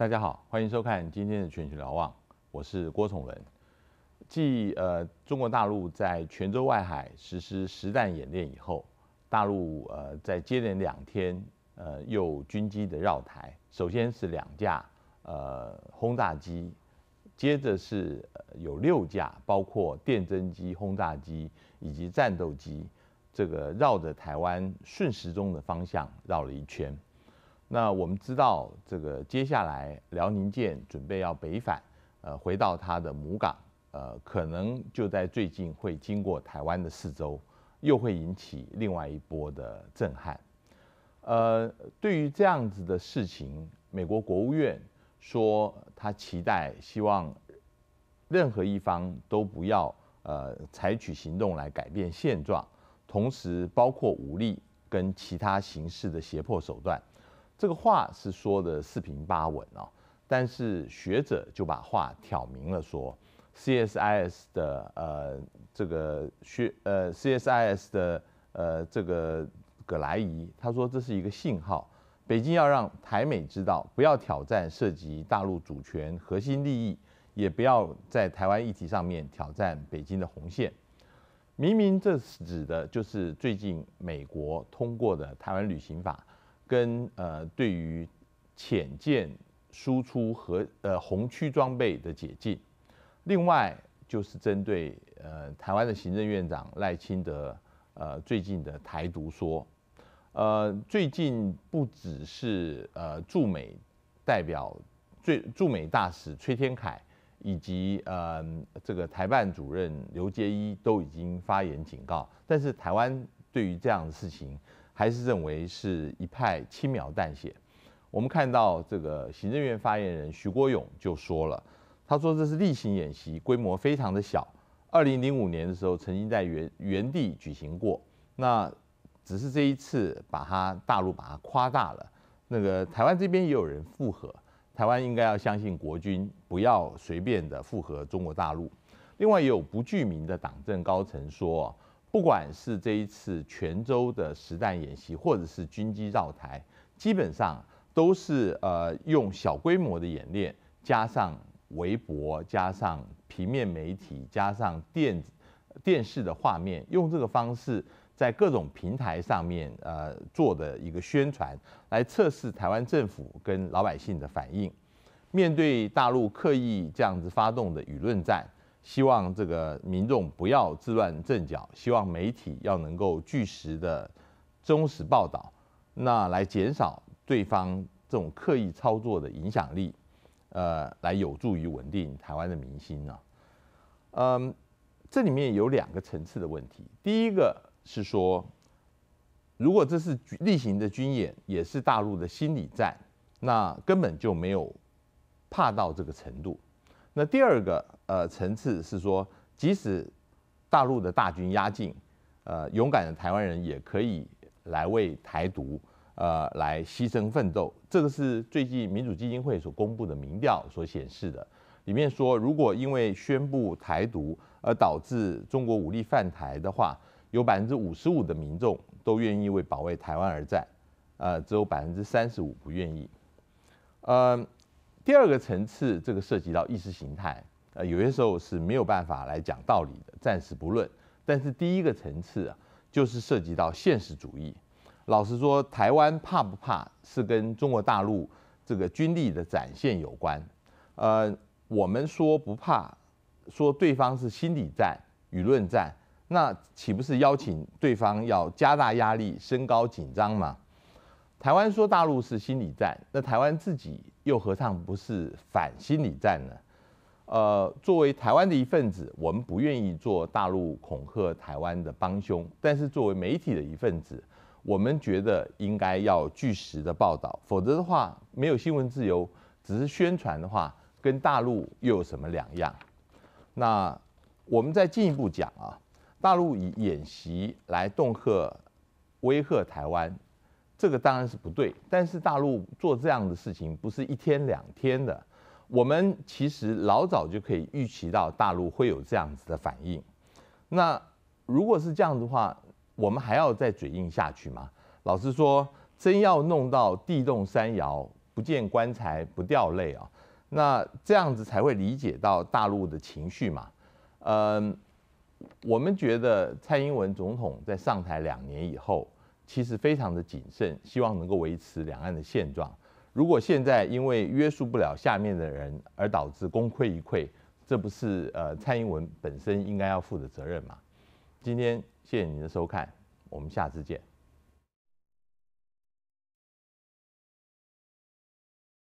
大家好，欢迎收看今天的《全球瞭望》，我是郭崇文。继呃中国大陆在泉州外海实施实弹演练以后，大陆呃在接连两天呃又军机的绕台，首先是两架呃轰炸机，接着是呃、有六架，包括电侦机、轰炸机以及战斗机，这个绕着台湾顺时钟的方向绕了一圈。那我们知道，这个接下来辽宁舰准备要北返，呃，回到它的母港，呃，可能就在最近会经过台湾的四周，又会引起另外一波的震撼。呃，对于这样子的事情，美国国务院说，他期待希望任何一方都不要呃采取行动来改变现状，同时包括武力跟其他形式的胁迫手段。这个话是说的四平八稳哦，但是学者就把话挑明了说，C S I S 的呃这个学呃 C S I S 的呃这个葛莱仪他说这是一个信号，北京要让台美知道，不要挑战涉及大陆主权核心利益，也不要在台湾议题上面挑战北京的红线。明明这是指的就是最近美国通过的台湾旅行法。跟呃，对于浅见输出和呃红区装备的解禁，另外就是针对呃台湾的行政院长赖清德呃最近的台独说，呃最近不只是呃驻美代表最驻美大使崔天凯以及呃这个台办主任刘杰一都已经发言警告，但是台湾对于这样的事情。还是认为是一派轻描淡写。我们看到这个行政院发言人徐国勇就说了，他说这是例行演习，规模非常的小。二零零五年的时候曾经在原原地举行过，那只是这一次把它大陆把它夸大了。那个台湾这边也有人附和，台湾应该要相信国军，不要随便的附和中国大陆。另外也有不具名的党政高层说。不管是这一次泉州的实弹演习，或者是军机绕台，基本上都是呃用小规模的演练，加上微博，加上平面媒体，加上电电视的画面，用这个方式在各种平台上面呃做的一个宣传，来测试台湾政府跟老百姓的反应，面对大陆刻意这样子发动的舆论战。希望这个民众不要自乱阵脚，希望媒体要能够据实的忠实报道，那来减少对方这种刻意操作的影响力，呃，来有助于稳定台湾的民心呢。嗯，这里面有两个层次的问题，第一个是说，如果这是例行的军演，也是大陆的心理战，那根本就没有怕到这个程度。那第二个呃层次是说，即使大陆的大军压境，呃，勇敢的台湾人也可以来为台独呃来牺牲奋斗。这个是最近民主基金会所公布的民调所显示的，里面说，如果因为宣布台独而导致中国武力犯台的话，有百分之五十五的民众都愿意为保卫台湾而战，呃，只有百分之三十五不愿意，呃，第二个层次，这个涉及到意识形态，呃，有些时候是没有办法来讲道理的，暂时不论。但是第一个层次啊，就是涉及到现实主义。老实说，台湾怕不怕是跟中国大陆这个军力的展现有关。呃，我们说不怕，说对方是心理战、舆论战，那岂不是邀请对方要加大压力、升高紧张吗？台湾说大陆是心理战，那台湾自己。又何尝不是反心理战呢？呃，作为台湾的一份子，我们不愿意做大陆恐吓台湾的帮凶。但是作为媒体的一份子，我们觉得应该要据实的报道，否则的话，没有新闻自由，只是宣传的话，跟大陆又有什么两样？那我们再进一步讲啊，大陆以演习来恫吓、威吓台湾。这个当然是不对，但是大陆做这样的事情不是一天两天的。我们其实老早就可以预期到大陆会有这样子的反应。那如果是这样的话，我们还要再嘴硬下去吗？老实说，真要弄到地动山摇、不见棺材不掉泪啊，那这样子才会理解到大陆的情绪嘛。嗯，我们觉得蔡英文总统在上台两年以后。其实非常的谨慎，希望能够维持两岸的现状。如果现在因为约束不了下面的人，而导致功亏一篑，这不是呃蔡英文本身应该要负的责任吗？今天谢谢您的收看，我们下次见。